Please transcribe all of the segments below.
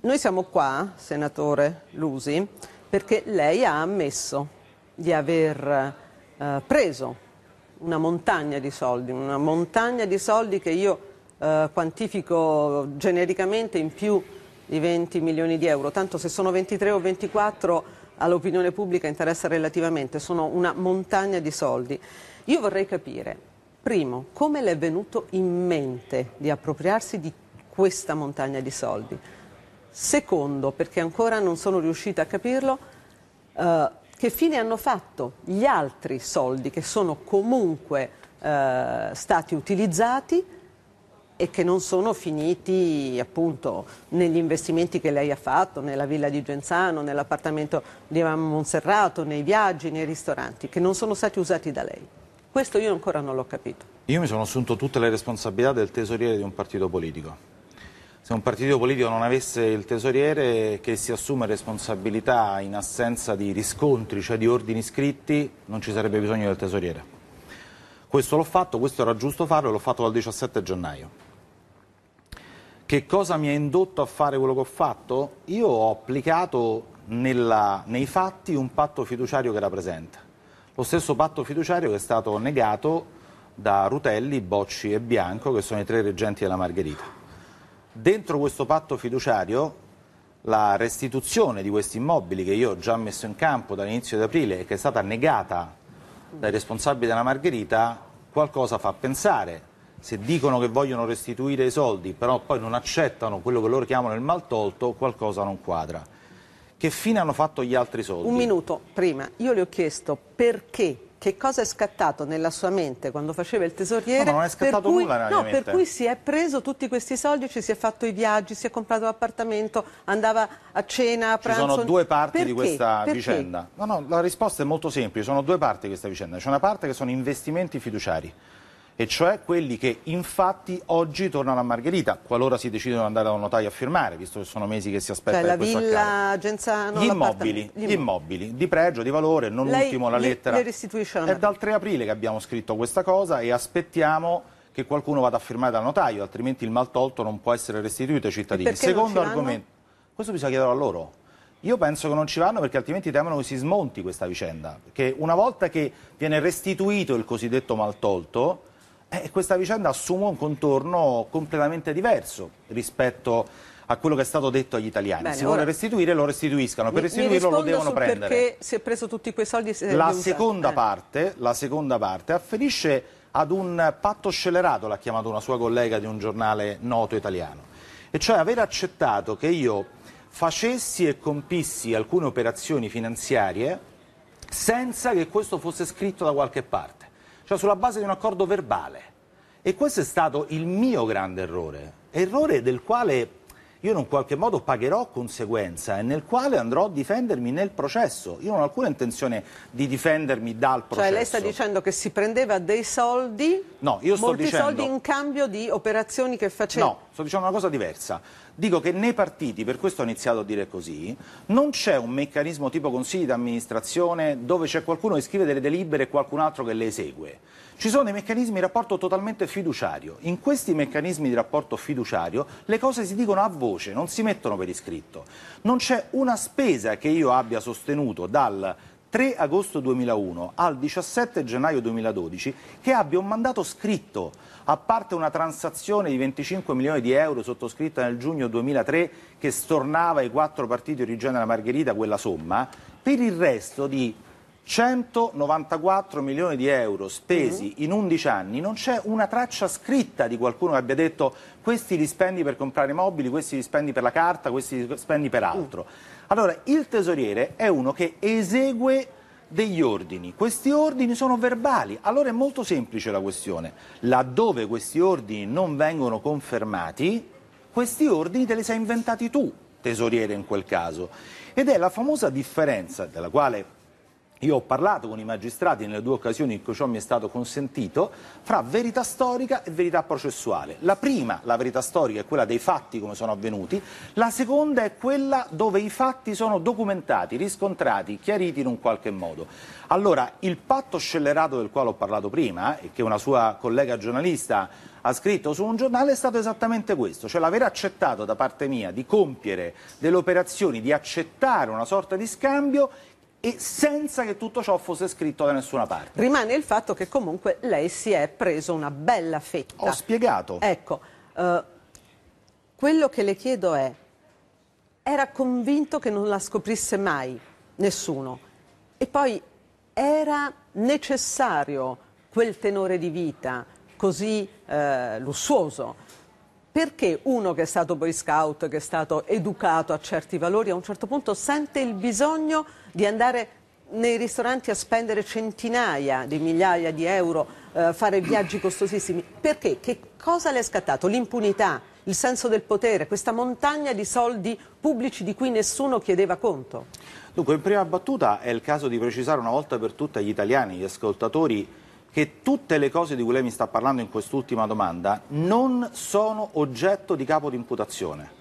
Noi siamo qua, senatore Lusi, perché lei ha ammesso di aver eh, preso una montagna di soldi, una montagna di soldi che io eh, quantifico genericamente in più di 20 milioni di euro, tanto se sono 23 o 24 all'opinione pubblica interessa relativamente, sono una montagna di soldi. Io vorrei capire, primo, come le è venuto in mente di appropriarsi di questa montagna di soldi? Secondo, perché ancora non sono riuscita a capirlo, eh, che fine hanno fatto gli altri soldi che sono comunque eh, stati utilizzati e che non sono finiti appunto negli investimenti che lei ha fatto, nella villa di Genzano, nell'appartamento di Monserrato, nei viaggi, nei ristoranti, che non sono stati usati da lei. Questo io ancora non l'ho capito. Io mi sono assunto tutte le responsabilità del tesoriere di un partito politico se un partito politico non avesse il tesoriere che si assume responsabilità in assenza di riscontri, cioè di ordini scritti, non ci sarebbe bisogno del tesoriere. Questo l'ho fatto, questo era giusto farlo e l'ho fatto dal 17 gennaio. Che cosa mi ha indotto a fare quello che ho fatto? Io ho applicato nella, nei fatti un patto fiduciario che era presente. Lo stesso patto fiduciario che è stato negato da Rutelli, Bocci e Bianco, che sono i tre reggenti della Margherita dentro questo patto fiduciario la restituzione di questi immobili che io ho già messo in campo dall'inizio di aprile e che è stata negata dai responsabili della Margherita qualcosa fa pensare. Se dicono che vogliono restituire i soldi però poi non accettano quello che loro chiamano il maltolto qualcosa non quadra. Che fine hanno fatto gli altri soldi? Un minuto prima, io le ho chiesto perché che cosa è scattato nella sua mente quando faceva il tesoriere. No, non è scattato cui, nulla No, per cui si è preso tutti questi soldi, ci si è fatto i viaggi, si è comprato l'appartamento, andava a cena, a pranzo. Ci sono due parti Perché? di questa Perché? vicenda. No, no, la risposta è molto semplice, sono due parti di questa vicenda. C'è una parte che sono investimenti fiduciari e cioè quelli che infatti oggi tornano a Margherita, qualora si decidono di andare da un notaio a firmare, visto che sono mesi che si aspetta cioè, che villa, accada. Genzano, gli, immobili, gli immobili, di pregio, di valore, non Lei, l'ultimo la lettera. Le restituisce È dal 3 aprile che abbiamo scritto questa cosa e aspettiamo che qualcuno vada a firmare dal notaio, altrimenti il maltolto non può essere restituito ai cittadini. Secondo argomento, questo bisogna chiederlo a loro. Io penso che non ci vanno perché altrimenti temono che si smonti questa vicenda, perché una volta che viene restituito il cosiddetto maltolto, eh, questa vicenda assume un contorno completamente diverso rispetto a quello che è stato detto agli italiani. Bene, se vuole restituire lo restituiscano, per restituirlo lo devono prendere. Perché si è preso tutti quei soldi e la seconda, eh. parte, la seconda parte afferisce ad un patto scelerato, l'ha chiamato una sua collega di un giornale noto italiano, e cioè aver accettato che io facessi e compissi alcune operazioni finanziarie senza che questo fosse scritto da qualche parte cioè sulla base di un accordo verbale. E questo è stato il mio grande errore, errore del quale io in un qualche modo pagherò conseguenza e nel quale andrò a difendermi nel processo. Io non ho alcuna intenzione di difendermi dal processo. Cioè lei sta dicendo che si prendeva dei soldi, no, io molti dicendo... soldi in cambio di operazioni che faceva? No, sto dicendo una cosa diversa. Dico che nei partiti, per questo ho iniziato a dire così, non c'è un meccanismo tipo consigli di amministrazione dove c'è qualcuno che scrive delle delibere e qualcun altro che le esegue. Ci sono dei meccanismi di rapporto totalmente fiduciario. In questi meccanismi di rapporto fiduciario le cose si dicono a voce, non si mettono per iscritto. Non c'è una spesa che io abbia sostenuto dal 3 agosto 2001 al 17 gennaio 2012 che abbia un mandato scritto, a parte una transazione di 25 milioni di euro sottoscritta nel giugno 2003 che stornava ai quattro partiti origine della Margherita quella somma, per il resto di 194 milioni di euro spesi mm-hmm. in 11 anni, non c'è una traccia scritta di qualcuno che abbia detto questi li spendi per comprare mobili, questi li spendi per la carta, questi li spendi per altro. Mm. Allora, il tesoriere è uno che esegue degli ordini, questi ordini sono verbali, allora è molto semplice la questione, laddove questi ordini non vengono confermati, questi ordini te li sei inventati tu, tesoriere in quel caso, ed è la famosa differenza della quale io ho parlato con i magistrati nelle due occasioni in cui ciò mi è stato consentito, fra verità storica e verità processuale. La prima, la verità storica, è quella dei fatti come sono avvenuti, la seconda è quella dove i fatti sono documentati, riscontrati, chiariti in un qualche modo. Allora, il patto scellerato del quale ho parlato prima, eh, e che una sua collega giornalista ha scritto su un giornale è stato esattamente questo, cioè l'aver accettato da parte mia di compiere delle operazioni, di accettare una sorta di scambio e senza che tutto ciò fosse scritto da nessuna parte. Rimane il fatto che comunque lei si è preso una bella fetta. Ho spiegato. Ecco, eh, quello che le chiedo è, era convinto che non la scoprisse mai nessuno e poi era necessario quel tenore di vita così eh, lussuoso perché uno che è stato Boy Scout, che è stato educato a certi valori, a un certo punto sente il bisogno di andare nei ristoranti a spendere centinaia di migliaia di euro, eh, fare viaggi costosissimi? Perché? Che cosa le è scattato? L'impunità, il senso del potere, questa montagna di soldi pubblici di cui nessuno chiedeva conto? Dunque, in prima battuta è il caso di precisare una volta per tutte agli italiani, agli ascoltatori, che tutte le cose di cui lei mi sta parlando in quest'ultima domanda non sono oggetto di capo di imputazione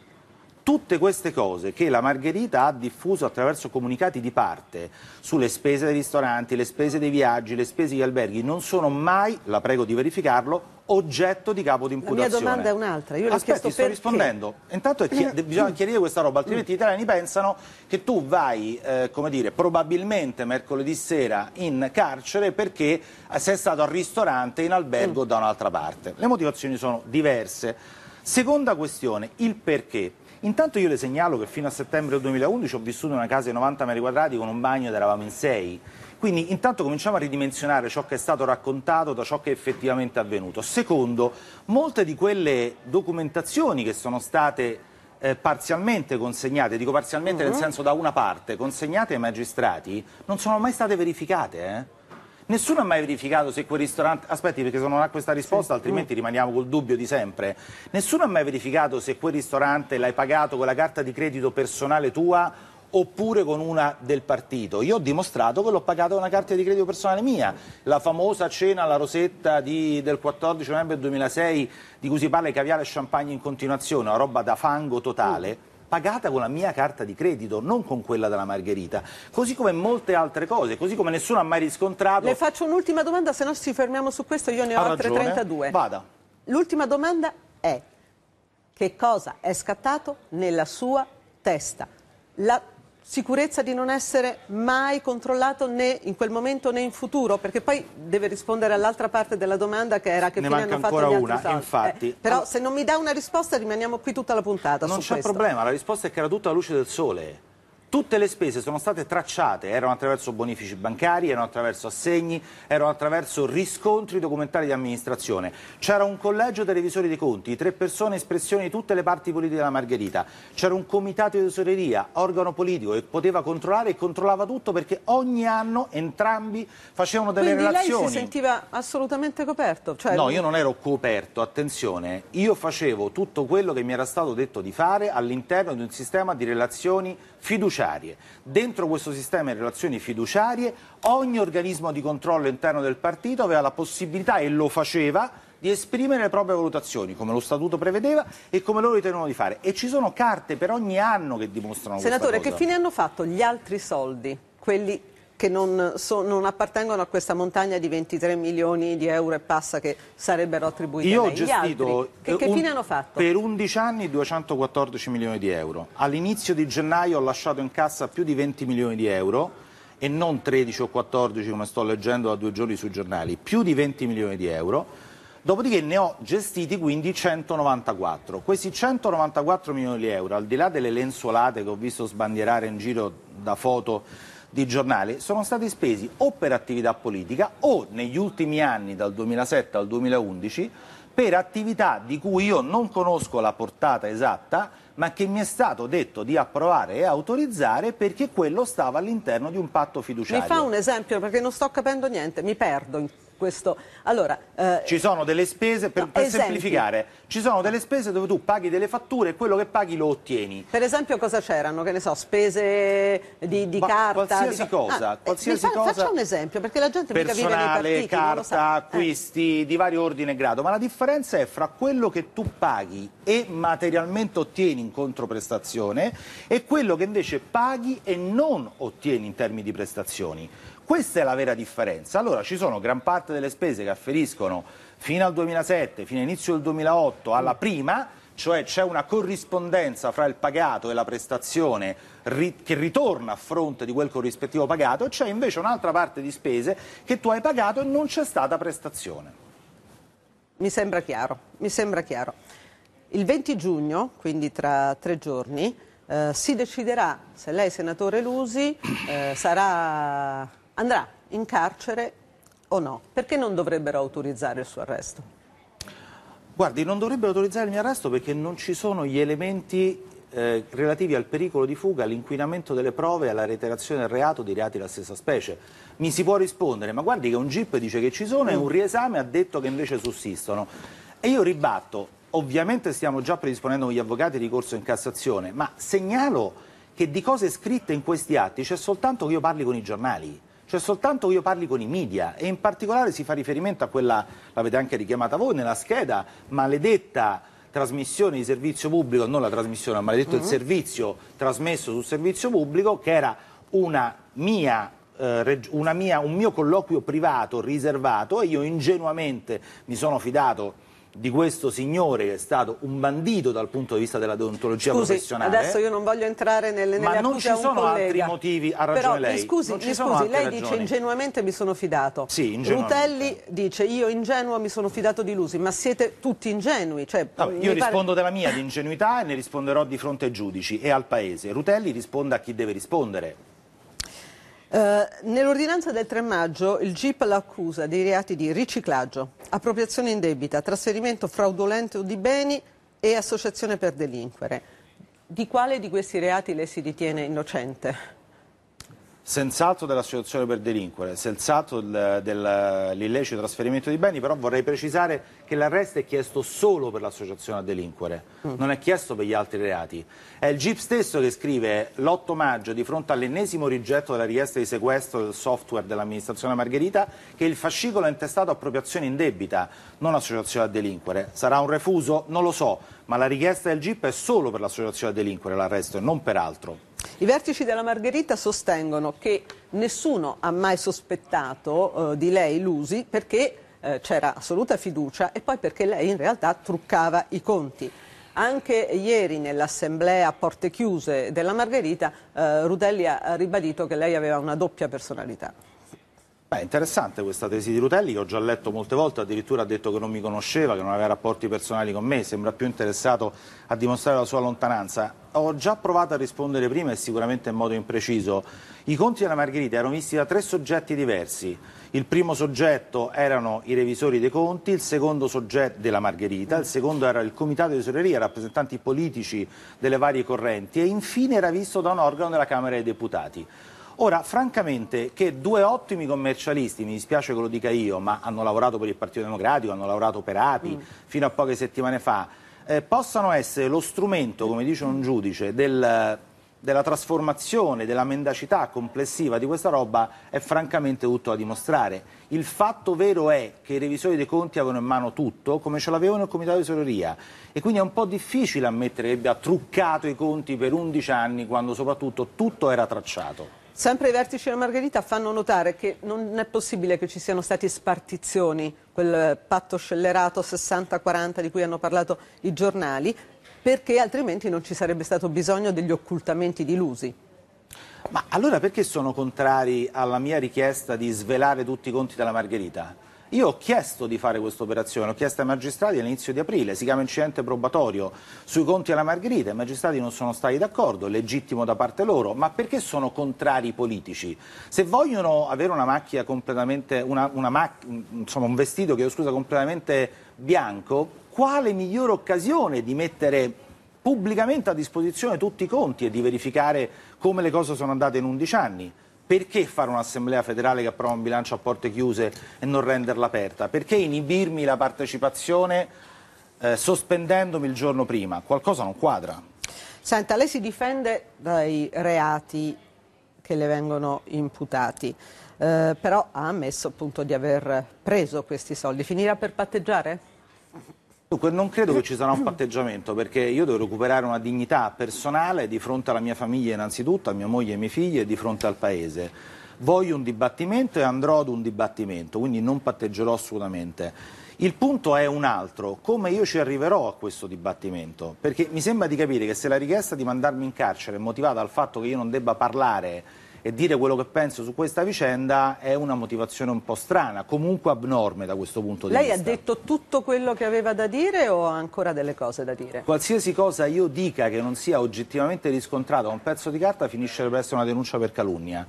tutte queste cose che la Margherita ha diffuso attraverso comunicati di parte sulle spese dei ristoranti, le spese dei viaggi, le spese degli alberghi, non sono mai, la prego di verificarlo, oggetto di capo di imputazione. La mia domanda è un'altra, io Aspetti, sto perché? rispondendo. Intanto chi eh, bisogna mm. chiarire questa roba, altrimenti gli mm. italiani pensano che tu vai, eh, come dire, probabilmente mercoledì sera in carcere perché sei stato al ristorante, in albergo o mm. da un'altra parte. Le motivazioni sono diverse. Seconda questione, il perché. Intanto io le segnalo che fino a settembre 2011 ho vissuto in una casa di 90 metri quadrati con un bagno ed eravamo in 6. Quindi intanto cominciamo a ridimensionare ciò che è stato raccontato da ciò che è effettivamente avvenuto. Secondo, molte di quelle documentazioni che sono state eh, parzialmente consegnate, dico parzialmente uh -huh. nel mm-hmm. senso da una parte, consegnate ai magistrati, non sono mai state verificate. Eh? nessuno ha mai verificato se quel ristorante, aspetti perché se non ha questa risposta sì. altrimenti rimaniamo col dubbio di sempre, nessuno ha mai verificato se quel ristorante l'hai pagato con la carta di credito personale tua oppure con una del partito. Io ho dimostrato che l'ho pagato con una carta di credito personale mia, la famosa cena alla Rosetta di, del 14 novembre 2006 di cui si parla di caviale e champagne in continuazione, una roba da fango totale pagata con la mia carta di credito, non con quella della Margherita, così come molte altre cose, così come nessuno ha mai riscontrato. Le faccio un'ultima domanda, se no ci fermiamo su questo, io ne ho ha altre ragione. 32. Vada. L'ultima domanda è che cosa è scattato nella sua testa? La sicurezza di non essere mai controllato né in quel momento né in futuro, perché poi deve rispondere all'altra parte della domanda che era che ne fine hanno fatto gli una, altri infatti. Eh, però se non mi dà una risposta rimaniamo qui tutta la puntata Non c'è problema, la risposta è che era tutta la luce del sole. Tutte le spese sono state tracciate, erano attraverso bonifici bancari, erano attraverso assegni, erano attraverso riscontri documentali di amministrazione. C'era un collegio dei revisori dei conti, tre persone espressioni di tutte le parti politiche della Margherita. C'era un comitato di tesoreria, organo politico che poteva controllare e controllava tutto perché ogni anno entrambi facevano delle Quindi relazioni. Quindi lei si sentiva assolutamente coperto? Cioè... No, io non ero coperto, attenzione. Io facevo tutto quello che mi era stato detto di fare all'interno di un sistema di relazioni fiduciarie. Dentro questo sistema di relazioni fiduciarie ogni organismo di controllo interno del partito aveva la possibilità, e lo faceva, di esprimere le proprie valutazioni, come lo statuto prevedeva e come loro ritenevano di fare. E ci sono carte per ogni anno che dimostrano Senatore, Senatore, che fine hanno fatto gli altri soldi, quelli che non, so, non, appartengono a questa montagna di 23 milioni di euro e passa che sarebbero attribuiti a lei. Io ho gestito altri, che, che un, fine hanno fatto? per 11 anni 214 milioni di euro. All'inizio di gennaio ho lasciato in cassa più di 20 milioni di euro e non 13 o 14 come sto leggendo da due giorni sui giornali, più di 20 milioni di euro. Dopodiché ne ho gestiti quindi 194. Questi 194 milioni di euro, al di là delle lenzuolate che ho visto sbandierare in giro da foto di giornali sono stati spesi o per attività politica o negli ultimi anni dal 2007 al 2011 per attività di cui io non conosco la portata esatta, ma che mi è stato detto di approvare e autorizzare perché quello stava all'interno di un patto fiduciario. Mi fa un esempio perché non sto capendo niente, mi perdo questo. Allora, eh, ci sono delle spese, per, no, per semplificare, ci sono delle spese dove tu paghi delle fatture e quello che paghi lo ottieni. Per esempio cosa c'erano? Che ne so, spese di, di carta? Qualsiasi di... cosa. Ah, eh, qualsiasi fa, cosa. Faccia un esempio, perché la gente Personale, mica vive nei partiti, carta, eh. acquisti eh. di vario ordine e grado, ma la differenza è fra quello che tu paghi e materialmente ottieni in controprestazione e quello che invece paghi e non ottieni in termini di prestazioni. Questa è la vera differenza. Allora ci sono gran parte delle spese che afferiscono fino al 2007, fino all'inizio del 2008 alla mm. prima, cioè c'è una corrispondenza fra il pagato e la prestazione ri che ritorna a fronte di quel corrispettivo pagato e c'è invece un'altra parte di spese che tu hai pagato e non c'è stata prestazione. Mi sembra chiaro, mi sembra chiaro. Il 20 giugno, quindi tra tre giorni, eh, si deciderà se lei, senatore Lusi, eh, sarà andrà in carcere o no? Perché non dovrebbero autorizzare il suo arresto? Guardi, non dovrebbero autorizzare il mio arresto perché non ci sono gli elementi eh, relativi al pericolo di fuga, all'inquinamento delle prove e alla reiterazione del reato di reati della stessa specie. Mi si può rispondere, ma guardi che un GIP dice che ci sono e un mm. riesame ha detto che invece sussistono. E io ribatto, ovviamente stiamo già predisponendo con gli avvocati ricorso in Cassazione, ma segnalo che di cose scritte in questi atti c'è soltanto che io parli con i giornali. Cioè soltanto io parli con i media e in particolare si fa riferimento a quella, l'avete anche richiamata voi nella scheda, maledetta trasmissione di servizio pubblico, non la trasmissione, ma maledetto mm -hmm. il mm-hmm. servizio trasmesso sul servizio pubblico che era una mia eh, mia, un mio colloquio privato riservato e io ingenuamente mi sono fidato di questo signore che è stato un bandito dal punto di vista della deontologia scusi, professionale. adesso io non voglio entrare nelle, nelle ma non ci sono altri motivi a ragione Però, lei. Scusi, mi scusi lei ragioni. dice ingenuamente mi sono fidato. Sì, Rutelli dice io ingenuo mi sono fidato di Lusi, ma siete tutti ingenui. Cioè, no, io rispondo della mia di ingenuità e ne risponderò di fronte ai giudici e al Paese. Rutelli risponde a chi deve rispondere. Uh, Nell'ordinanza del 3 maggio il GIP l'accusa dei reati di riciclaggio, appropriazione indebita, trasferimento fraudolento di beni e associazione per delinquere. Di quale di questi reati lei si ritiene innocente? senz'altro dell'associazione per delinquere, senz'altro dell'illecito trasferimento di beni, però vorrei precisare che l'arresto è chiesto solo per l'associazione a delinquere, mm. non è chiesto per gli altri reati. È il GIP stesso che scrive l'8 maggio, di fronte all'ennesimo rigetto della richiesta di sequestro del software dell'amministrazione Margherita, che il fascicolo è intestato appropriazione in debita, non associazione a delinquere. Sarà un refuso? Non lo so, ma la richiesta del GIP è solo per l'associazione a delinquere l'arresto e non per altro. I vertici della Margherita sostengono che nessuno ha mai sospettato eh, di lei Lusi perché eh, c'era assoluta fiducia e poi perché lei in realtà truccava i conti. Anche ieri nell'assemblea a porte chiuse della Margherita eh, Rudelli ha ribadito che lei aveva una doppia personalità. Beh, interessante questa tesi di Rutelli che ho già letto molte volte, addirittura ha detto che non mi conosceva, che non aveva rapporti personali con me, sembra più interessato a dimostrare la sua lontananza. Ho già provato a rispondere prima e sicuramente in modo impreciso. I conti della Margherita erano visti da tre soggetti diversi. Il primo soggetto erano i revisori dei conti, il secondo soggetto della Margherita, il secondo era il comitato di tesoreria, rappresentanti politici delle varie correnti e infine era visto da un organo della Camera dei Deputati. Ora, francamente, che due ottimi commercialisti, mi dispiace che lo dica io, ma hanno lavorato per il Partito Democratico, hanno lavorato per API mm. fino a poche settimane fa, eh, possano essere lo strumento, come dice un giudice, del della trasformazione, della mendacità complessiva di questa roba è francamente tutto da dimostrare. Il fatto vero è che i revisori dei conti avevano in mano tutto, come ce l'avevano il Comitato di Tesoreria, e quindi è un po' difficile ammettere che abbia truccato i conti per 11 anni quando soprattutto tutto era tracciato. Sempre i vertici della Margherita fanno notare che non è possibile che ci siano state spartizioni, quel patto scellerato 60-40 di cui hanno parlato i giornali, perché altrimenti non ci sarebbe stato bisogno degli occultamenti dilusi. Ma allora perché sono contrari alla mia richiesta di svelare tutti i conti della Margherita? Io ho chiesto di fare questa operazione, ho chiesto ai magistrati all'inizio di aprile, si chiama incidente probatorio sui conti alla Margherita, i magistrati non sono stati d'accordo, è legittimo da parte loro, ma perché sono contrari i politici? Se vogliono avere una macchia completamente, una, una mac, insomma un vestito che, scusa, completamente bianco, quale migliore occasione di mettere pubblicamente a disposizione tutti i conti e di verificare come le cose sono andate in 11 anni? Perché fare un'assemblea federale che approva un bilancio a porte chiuse e non renderla aperta? Perché inibirmi la partecipazione eh, sospendendomi il giorno prima? Qualcosa non quadra. Senta, lei si difende dai reati che le vengono imputati, eh, però ha ammesso appunto di aver preso questi soldi. Finirà per patteggiare? Dunque non credo che ci sarà un mm. patteggiamento perché io devo recuperare una dignità personale di fronte alla mia famiglia innanzitutto, a mia moglie e ai miei figli e di fronte al Paese. Voglio un dibattimento e andrò ad un dibattimento, quindi non patteggerò assolutamente. Il punto è un altro, come io ci arriverò a questo dibattimento? Perché mi sembra di capire che se la richiesta di mandarmi in carcere è motivata dal fatto che io non debba parlare e dire quello che penso su questa vicenda è una motivazione un po' strana, comunque abnorme da questo punto di Lei vista. Lei ha detto tutto quello che aveva da dire o ha ancora delle cose da dire? Qualsiasi cosa io dica che non sia oggettivamente riscontrata da un pezzo di carta finisce per essere una denuncia per calunnia.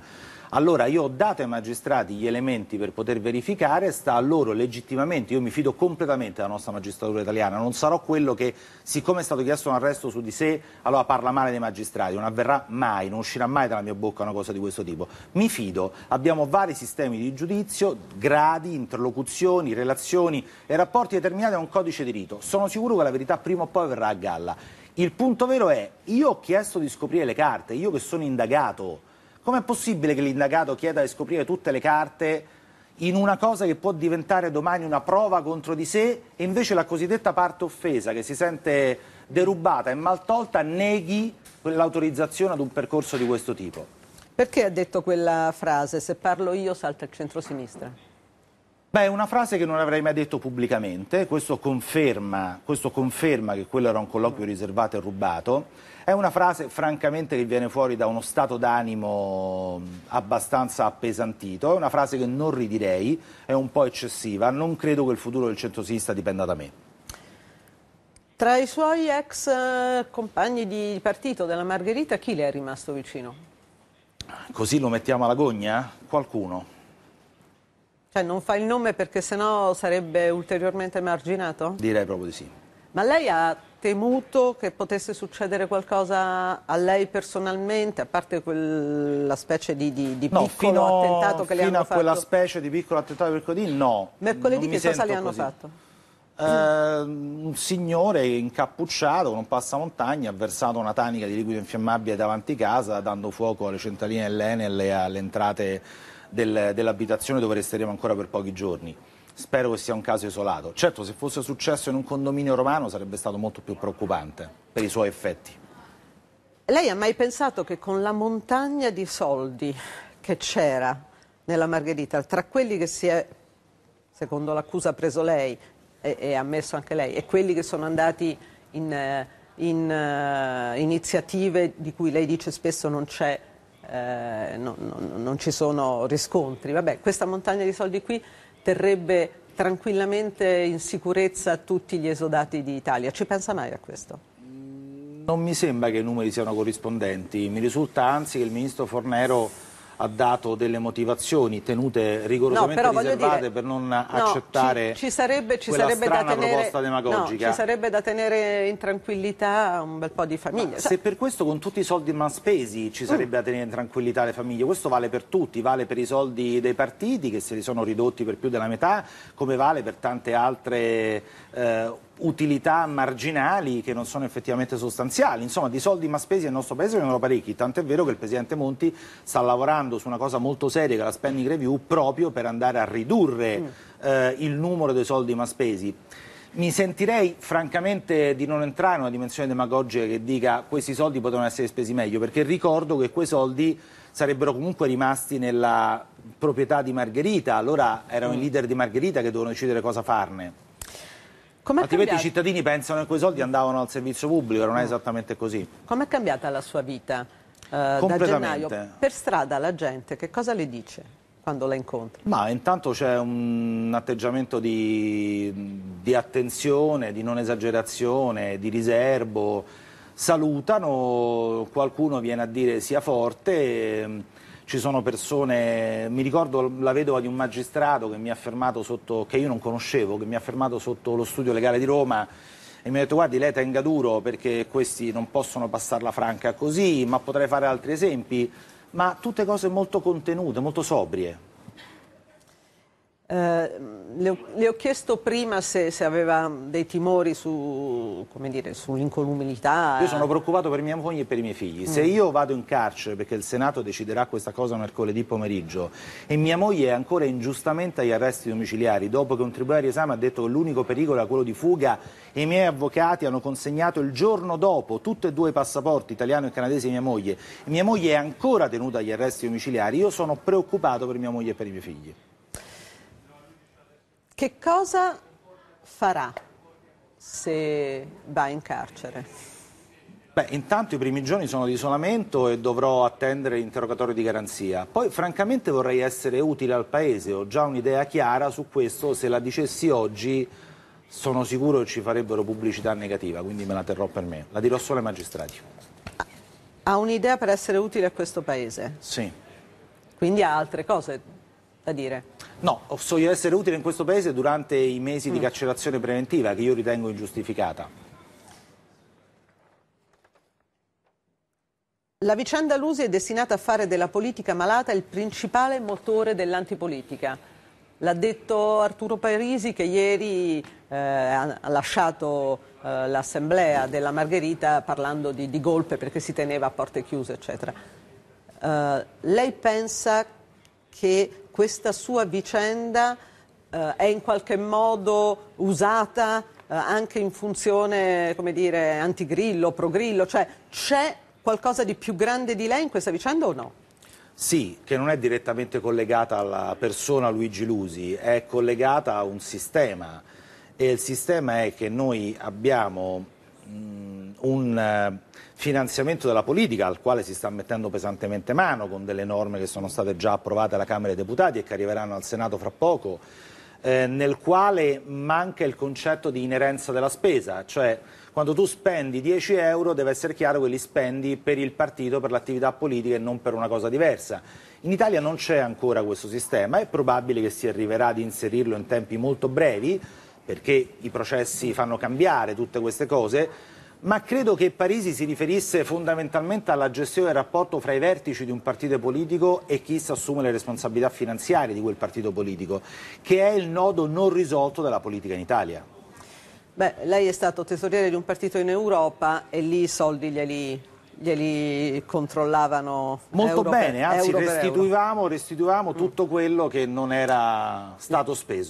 Allora io ho dato ai magistrati gli elementi per poter verificare, sta a loro legittimamente, io mi fido completamente della nostra magistratura italiana, non sarò quello che, siccome è stato chiesto un arresto su di sé, allora parla male dei magistrati, non avverrà mai, non uscirà mai dalla mia bocca una cosa di questo tipo. Mi fido, abbiamo vari sistemi di giudizio, gradi, interlocuzioni, relazioni e rapporti determinati a un codice di rito. Sono sicuro che la verità prima o poi verrà a galla. Il punto vero è, io ho chiesto di scoprire le carte, io che sono indagato, Com'è possibile che l'indagato chieda di scoprire tutte le carte in una cosa che può diventare domani una prova contro di sé e invece la cosiddetta parte offesa che si sente derubata e maltolta neghi l'autorizzazione ad un percorso di questo tipo? Perché ha detto quella frase, se parlo io salta il centro-sinistra? Beh, è una frase che non avrei mai detto pubblicamente, questo conferma, questo conferma, che quello era un colloquio riservato e rubato. È una frase francamente che viene fuori da uno stato d'animo abbastanza appesantito, è una frase che non ridirei, è un po' eccessiva, non credo che il futuro del centrosinistra dipenda da me. Tra i suoi ex eh, compagni di partito della Margherita chi le è rimasto vicino? Così lo mettiamo alla gogna? Qualcuno. Cioè non fa il nome perché sennò sarebbe ulteriormente marginato? Direi proprio di sì. Ma lei ha temuto che potesse succedere qualcosa a lei personalmente, a parte quella specie di, di, di no, piccolo fino, attentato che le hanno fatto? Fino a quella specie di piccolo attentato mercoledì no. Mercoledì non che cosa le hanno fatto? Eh, un signore incappucciato con un passamontagna ha versato una tanica di liquido infiammabile davanti casa dando fuoco alle centraline dell'Enel e alle entrate del, dell'abitazione dove resteremo ancora per pochi giorni. Spero che sia un caso isolato. Certo, se fosse successo in un condominio romano sarebbe stato molto più preoccupante per i suoi effetti. Lei ha mai pensato che con la montagna di soldi che c'era nella Margherita, tra quelli che si è, secondo l'accusa, preso lei e, e, ammesso anche lei, e quelli che sono andati in, eh, in uh, iniziative di cui lei dice spesso non c'è eh, non, non, non ci sono riscontri. Vabbè, questa montagna di soldi qui terrebbe tranquillamente in sicurezza tutti gli esodati d'Italia. Ci pensa mai a questo? Non mi sembra che i numeri siano corrispondenti, mi risulta anzi che il ministro Fornero ha dato delle motivazioni tenute rigorosamente no, riservate dire, per non no, accettare ci, ci sarebbe, ci sarebbe da tenere, no, ci sarebbe da tenere in tranquillità un bel po' di famiglie. Cioè, se per questo con tutti i soldi mal spesi ci mm. sarebbe mm. da tenere in tranquillità le famiglie, questo vale per tutti, vale per i soldi dei partiti che se li sono ridotti per più della metà, come vale per tante altre... Eh, utilità marginali che non sono effettivamente sostanziali. Insomma, di soldi ma spesi nel nostro paese vengono parecchi, tant'è vero che il Presidente Monti sta lavorando su una cosa molto seria che è la spending review proprio per andare a ridurre mm. eh, il numero dei soldi ma spesi. Mi sentirei francamente di non entrare in una dimensione demagogica che dica questi soldi potevano essere spesi meglio, perché ricordo che quei soldi sarebbero comunque rimasti nella proprietà di Margherita, allora erano mm. i leader di Margherita che dovevano decidere cosa farne. Altrimenti i cittadini pensano che quei soldi andavano al servizio pubblico, non è esattamente così. Com'è cambiata la sua vita eh, da gennaio? Per strada la gente che cosa le dice? quando la incontra? Ma intanto c'è un atteggiamento di, di, attenzione, di non esagerazione, di riservo. Salutano, qualcuno viene a dire sia forte. Ehm, ci sono persone, mi ricordo la vedova di un magistrato che mi ha fermato sotto, che io non conoscevo, che mi ha fermato sotto lo studio legale di Roma e mi ha detto guardi lei tenga duro perché questi non possono passarla franca così, ma potrei fare altri esempi, ma tutte cose molto contenute, molto sobrie. Eh, le, ho, le, ho, chiesto prima se, se aveva dei timori su, sull'incolumità. Io sono preoccupato per mia moglie e per i miei figli. Se mm. io vado in carcere, perché il Senato deciderà questa cosa mercoledì pomeriggio, e mia moglie è ancora ingiustamente agli arresti domiciliari, dopo che un tribunale di esame ha detto che l'unico pericolo era quello di fuga, e i miei avvocati hanno consegnato il giorno dopo tutti e due i passaporti, italiano e canadese, a mia moglie, e mia moglie è ancora tenuta agli arresti domiciliari, io sono preoccupato per mia moglie e per i miei figli. Che cosa farà se va in carcere? Beh, intanto i primi giorni sono di isolamento e dovrò attendere l'interrogatorio di garanzia. Poi, francamente, vorrei essere utile al Paese. Ho già un'idea chiara su questo. Se la dicessi oggi, sono sicuro che ci farebbero pubblicità negativa, quindi me la terrò per me. La dirò solo ai magistrati. Ha un'idea per essere utile a questo Paese? Sì. Quindi ha altre cose da dire? No, so di essere utile in questo Paese durante i mesi mm. di carcerazione preventiva che io ritengo ingiustificata. La vicenda Lusi è destinata a fare della politica malata il principale motore dell'antipolitica. L'ha detto Arturo Parisi che ieri eh, ha lasciato eh, l'assemblea della Margherita parlando di, di, golpe perché si teneva a porte chiuse, eccetera. Eh, lei pensa che che questa sua vicenda eh, è in qualche modo usata eh, anche in funzione, come dire, antigrillo, progrillo, cioè c'è qualcosa di più grande di lei in questa vicenda o no? Sì, che non è direttamente collegata alla persona Luigi Lusi, è collegata a un sistema e il sistema è che noi abbiamo Mm, un eh, finanziamento della politica al quale si sta mettendo pesantemente mano con delle norme che sono state già approvate alla Camera dei Deputati e che arriveranno al Senato fra poco, eh, nel quale manca il concetto di inerenza della spesa, cioè quando tu spendi 10 euro deve essere chiaro che li spendi per il partito, per l'attività politica e non per una cosa diversa. In Italia non c'è ancora questo sistema, è probabile che si arriverà ad inserirlo in tempi molto brevi, perché i processi fanno cambiare tutte queste cose, ma credo che Parisi si riferisse fondamentalmente alla gestione del rapporto fra i vertici di un partito politico e chi si assume le responsabilità finanziarie di quel partito politico, che è il nodo non risolto della politica in Italia. Beh, lei è stato tesoriere di un partito in Europa e lì i soldi glieli glieli controllavano molto euro bene, per, anzi restituivamo, restituivamo tutto quello che non era stato speso.